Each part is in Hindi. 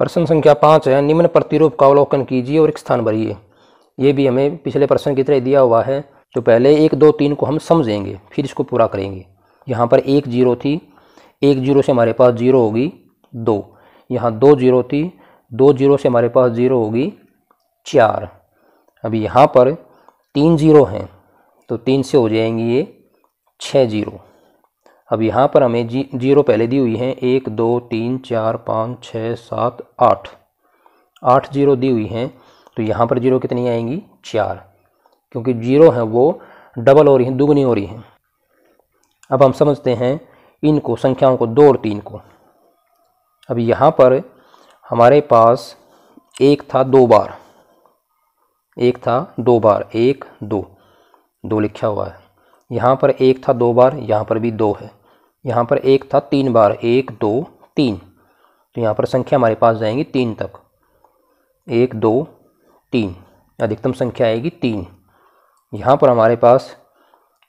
प्रश्न संख्या पाँच है निम्न प्रतिरूप का अवलोकन कीजिए और एक स्थान भरिए ये भी हमें पिछले प्रश्न की तरह दिया हुआ है तो पहले एक दो तीन को हम समझेंगे फिर इसको पूरा करेंगे यहाँ पर एक जीरो थी एक जीरो से हमारे पास जीरो होगी दो यहाँ दो जीरो थी दो जीरो से हमारे पास जीरो होगी चार अभी यहाँ पर तीन जीरो हैं तो तीन से हो जाएंगी ये छः जीरो अब यहाँ पर हमें जी जीरो पहले दी हुई हैं एक दो तीन चार पाँच छः सात आठ आठ जीरो दी हुई हैं तो यहाँ पर जीरो कितनी आएंगी चार क्योंकि जीरो हैं वो डबल हो रही हैं दुगनी हो रही हैं अब हम समझते हैं इनको संख्याओं को दो और तीन को अब यहाँ पर हमारे पास एक था दो बार एक था दो बार एक दो दो लिखा हुआ है यहाँ पर एक था दो बार यहाँ पर भी दो है यहाँ पर एक था तीन बार एक दो तीन तो यहाँ पर संख्या हमारे पास जाएंगी तीन तक एक दो तीन अधिकतम संख्या आएगी तीन यहाँ पर हमारे पास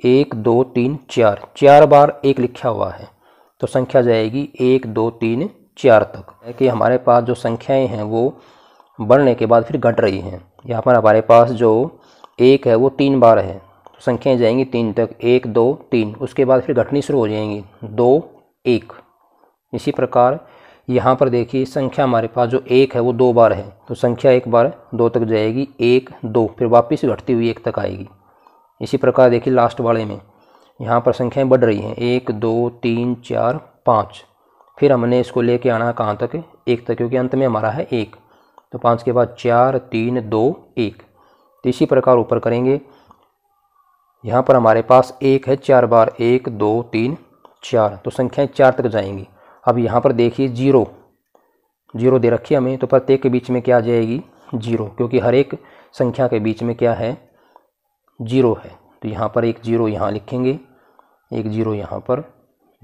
एक दो तीन चार चार बार एक लिखा हुआ है तो संख्या जाएगी एक दो तीन चार तक कि हमारे पास जो संख्याएं हैं वो बढ़ने के बाद फिर घट रही हैं यहाँ पर हमारे पास जो एक है वो तीन बार है संख्याएं जाएंगी तीन तक एक दो तीन उसके बाद फिर घटनी शुरू हो जाएंगी दो एक इसी प्रकार यहाँ पर देखिए संख्या हमारे पास जो एक है वो दो बार है तो संख्या एक बार दो तक जाएगी एक दो फिर वापस घटती हुई एक तक आएगी इसी प्रकार देखिए लास्ट वाले में यहाँ पर संख्याएं बढ़ रही हैं एक दो तीन चार पाँच फिर हमने इसको लेके आना कहाँ तक एक तक क्योंकि अंत में हमारा है एक तो पाँच के बाद चार तीन दो एक तो इसी प्रकार ऊपर करेंगे यहाँ पर हमारे पास एक है चार बार एक दो तीन चार तो संख्याएं चार तक जाएंगी अब यहाँ पर देखिए जीरो जीरो दे रखी हमें तो प्रत्येक के बीच में क्या आ जाएगी जीरो क्योंकि हर एक संख्या के बीच में क्या है जीरो है तो यहाँ पर एक जीरो यहाँ लिखेंगे एक जीरो यहाँ पर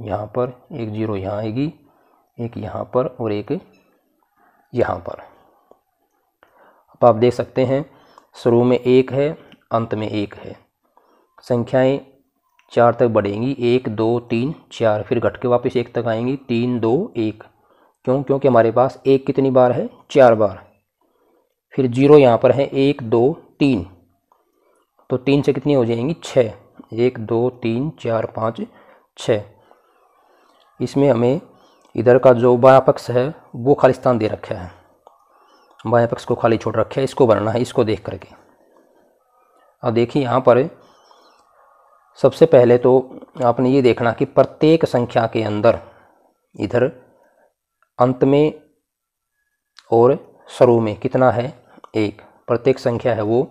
यहाँ पर एक जीरो यहाँ आएगी एक यहाँ पर और एक यहाँ पर अब आप देख सकते हैं शुरू में एक है अंत में एक है संख्याएं चार तक बढ़ेंगी एक दो तीन चार फिर घट के वापस एक तक आएंगी तीन दो एक क्यों क्योंकि हमारे पास एक कितनी बार है चार बार फिर जीरो यहाँ पर है एक दो तीन तो तीन से कितनी हो जाएंगी छः एक दो तीन चार पाँच छः इसमें हमें इधर का जो बाया पक्ष है वो खाली स्थान दे रखा है बाया पक्ष को खाली छोड़ रखा है इसको भरना है इसको देख करके अब देखिए यहाँ पर सबसे पहले तो आपने ये देखना कि प्रत्येक संख्या के अंदर इधर अंत में और शुरू में कितना है एक प्रत्येक संख्या है वो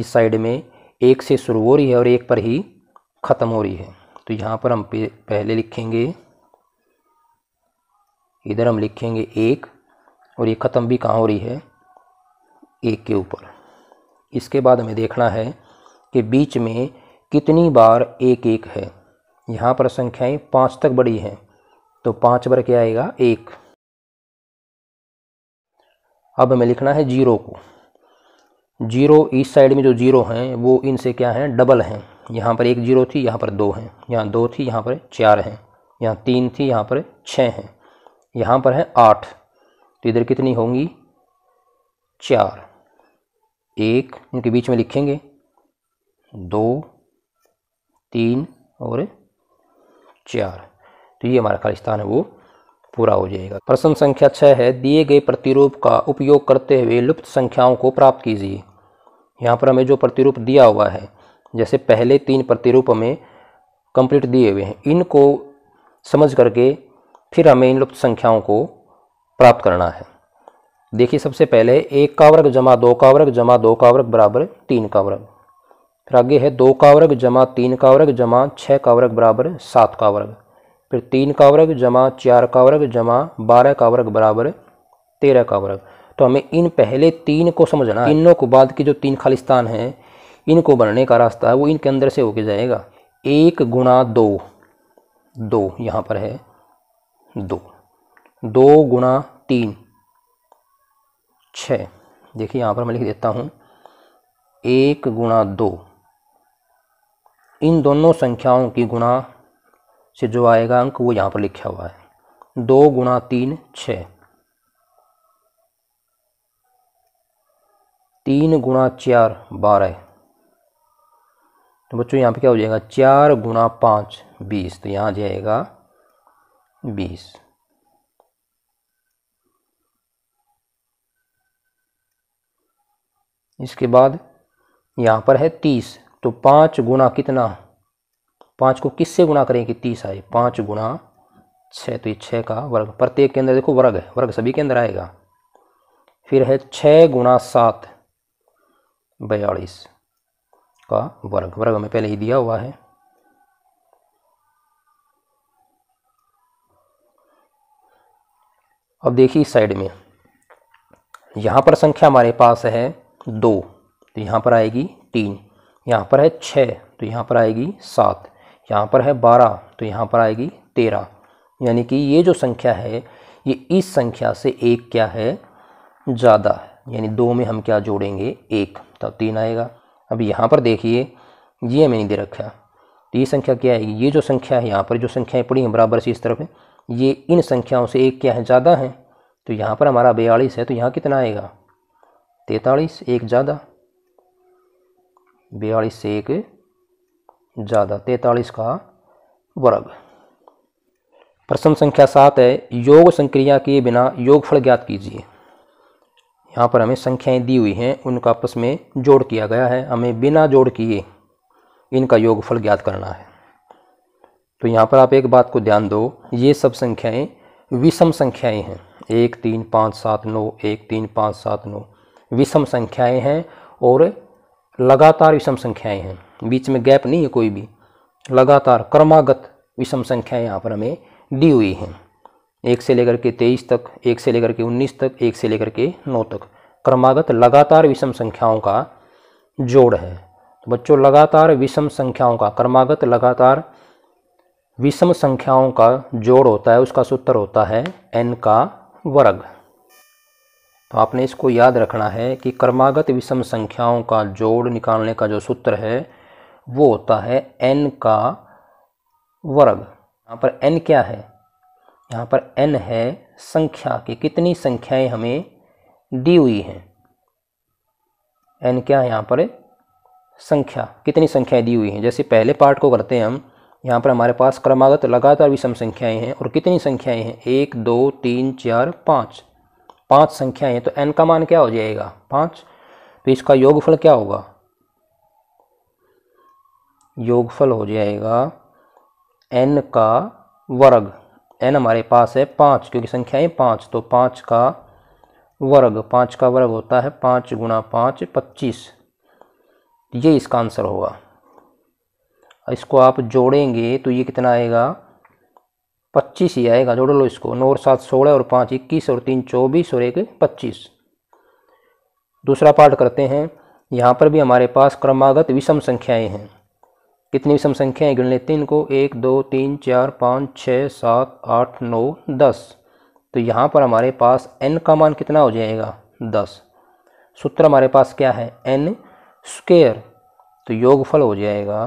इस साइड में एक से शुरू हो रही है और एक पर ही ख़त्म हो रही है तो यहाँ पर हम पहले लिखेंगे इधर हम लिखेंगे एक और ये ख़त्म भी कहाँ हो रही है एक के ऊपर इसके बाद हमें देखना है कि बीच में कितनी बार एक एक है यहाँ पर संख्याएं पाँच तक बड़ी हैं तो पाँच बार क्या आएगा एक अब हमें लिखना है जीरो को जीरो इस साइड में जो जीरो हैं वो इनसे क्या हैं डबल हैं यहाँ पर एक जीरो थी यहाँ पर दो हैं यहाँ दो थी यहाँ पर चार हैं यहाँ तीन थी यहाँ पर छः हैं यहाँ पर है आठ तो इधर कितनी होंगी चार एक उनके बीच में लिखेंगे दो तीन और चार तो ये हमारा खालिस्तान है वो पूरा हो जाएगा प्रश्न संख्या छः है दिए गए प्रतिरूप का उपयोग करते हुए लुप्त संख्याओं को प्राप्त कीजिए यहाँ पर हमें जो प्रतिरूप दिया हुआ है जैसे पहले तीन प्रतिरूप हमें कंप्लीट दिए हुए हैं इनको समझ करके फिर हमें इन लुप्त संख्याओं को प्राप्त करना है देखिए सबसे पहले एक का वर्ग जमा दो का वर्ग जमा दो का वर्ग बराबर तीन का वर्ग फिर आगे है दो का वर्ग जमा तीन का वर्ग जमा छः का वर्ग बराबर सात का वर्ग फिर तीन का वर्ग जमा चार का वर्ग जमा बारह का वर्ग बराबर तेरह का वर्ग तो हमें इन पहले तीन को समझना तीनों को बाद के जो तीन खालिस्तान हैं इनको बनने का रास्ता है वो इनके अंदर से होके जाएगा एक गुणा दो दो यहाँ पर है दो दो गुणा तीन छः देखिए यहाँ पर मैं लिख देता हूँ एक गुणा दो इन दोनों संख्याओं की गुणा से जो आएगा अंक वो यहाँ पर लिखा हुआ है दो गुणा तीन छ तीन गुणा चार बारह तो बच्चों यहाँ पे क्या हो जाएगा चार गुणा पाँच बीस तो यहाँ जाएगा बीस इसके बाद यहाँ पर है तीस तो पाँच गुना कितना पाँच को किससे करें करेंगे तीस आए पाँच गुना छः तो ये छः का वर्ग प्रत्येक के अंदर देखो वर्ग है वर्ग सभी के अंदर आएगा फिर है छः गुना सात बयालीस का वर्ग वर्ग में पहले ही दिया हुआ है अब देखिए इस साइड में यहाँ पर संख्या हमारे पास है दो तो यहाँ पर आएगी तीन यहाँ पर है छः तो यहाँ पर आएगी सात यहाँ पर है बारह तो यहाँ पर आएगी तेरह यानी कि ये जो संख्या है ये इस संख्या से एक क्या है ज़्यादा है यानी दो में हम क्या जोड़ेंगे एक तब तो तीन आएगा अब यहाँ पर देखिए ये मैंने दे रखा तो ये संख्या क्या आएगी ये जो संख्या है यहाँ पर जो संख्याएँ पड़ी हैं बराबर से इस तरफ है ये इन संख्याओं से एक क्या है ज़्यादा है तो यहाँ पर हमारा बयालीस है तो यहाँ कितना आएगा तैंतालीस एक ज़्यादा बयालीस से एक ज़्यादा तैतालीस का वर्ग प्रश्न संख्या सात है योग संक्रिया के बिना योगफल ज्ञात कीजिए यहाँ पर हमें संख्याएं दी हुई हैं उनका आपस में जोड़ किया गया है हमें बिना जोड़ किए इनका योगफल ज्ञात करना है तो यहाँ पर आप एक बात को ध्यान दो ये सब संख्याएं विषम संख्याएं हैं एक तीन पाँच सात नौ एक तीन पाँच सात नौ विषम संख्याएं हैं और लगातार विषम संख्याएं हैं बीच में गैप नहीं है कोई भी लगातार क्रमागत विषम संख्याएं यहाँ पर हमें दी हुई हैं एक से लेकर के तेईस तक एक से लेकर के उन्नीस तक एक से लेकर के नौ तक क्रमागत लगातार विषम संख्याओं का जोड़ है तो बच्चों लगातार विषम संख्याओं का क्रमागत लगातार विषम संख्याओं का जोड़ होता है उसका सूत्र होता है एन का वर्ग तो आपने इसको याद रखना है कि क्रमागत विषम संख्याओं का जोड़ निकालने का जो सूत्र है वो होता है एन का वर्ग यहाँ पर एन क्या है यहाँ पर एन है संख्या की कितनी संख्याएं हमें दी हुई हैं एन क्या है यहाँ पर संख्या कितनी संख्याएं दी हुई हैं जैसे पहले पार्ट को करते हैं हम यहाँ पर हमारे पास क्रमागत लगातार विषम संख्याएं हैं और कितनी संख्याएं हैं एक दो तीन चार पाँच पांच संख्याएं तो एन का मान क्या हो जाएगा पांच तो इसका योगफल क्या होगा योगफल हो जाएगा एन का वर्ग एन हमारे पास है पाँच क्योंकि संख्याएं पाँच तो पाँच का वर्ग पाँच का वर्ग होता है पाँच गुणा पाँच पच्चीस ये इसका आंसर होगा इसको आप जोड़ेंगे तो ये कितना आएगा पच्चीस ही आएगा जोड़ लो इसको नौ और सात सोलह और पाँच इक्कीस और तीन चौबीस और एक पच्चीस दूसरा पार्ट करते हैं यहाँ पर भी हमारे पास क्रमागत विषम संख्याएं हैं कितनी विषम संख्याएं गिन लेते हैं इनको एक दो तीन चार पाँच छः सात आठ नौ दस तो यहाँ पर हमारे पास एन का मान कितना हो जाएगा दस सूत्र हमारे पास क्या है एन स्क्वेयर तो योगफल हो जाएगा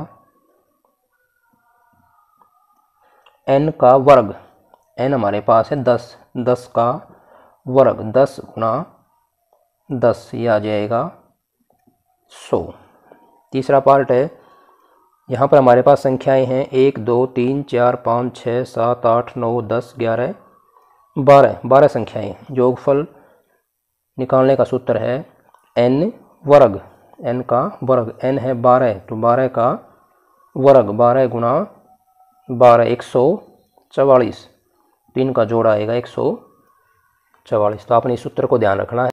एन का वर्ग एन हमारे पास है दस दस का वर्ग दस गुना दस ये आ जाएगा सौ तीसरा पार्ट है यहाँ पर हमारे पास संख्याएं हैं एक दो तीन चार पाँच छः सात आठ नौ दस ग्यारह बारह बारह संख्याएं योगफल निकालने का सूत्र है एन वर्ग एन का वर्ग एन है बारह तो बारह का वर्ग बारह गुणा बारह एक सौ चवालीस तो इनका जोड़ आएगा एक सौ चवालीस तो आपने इस सूत्र को ध्यान रखना है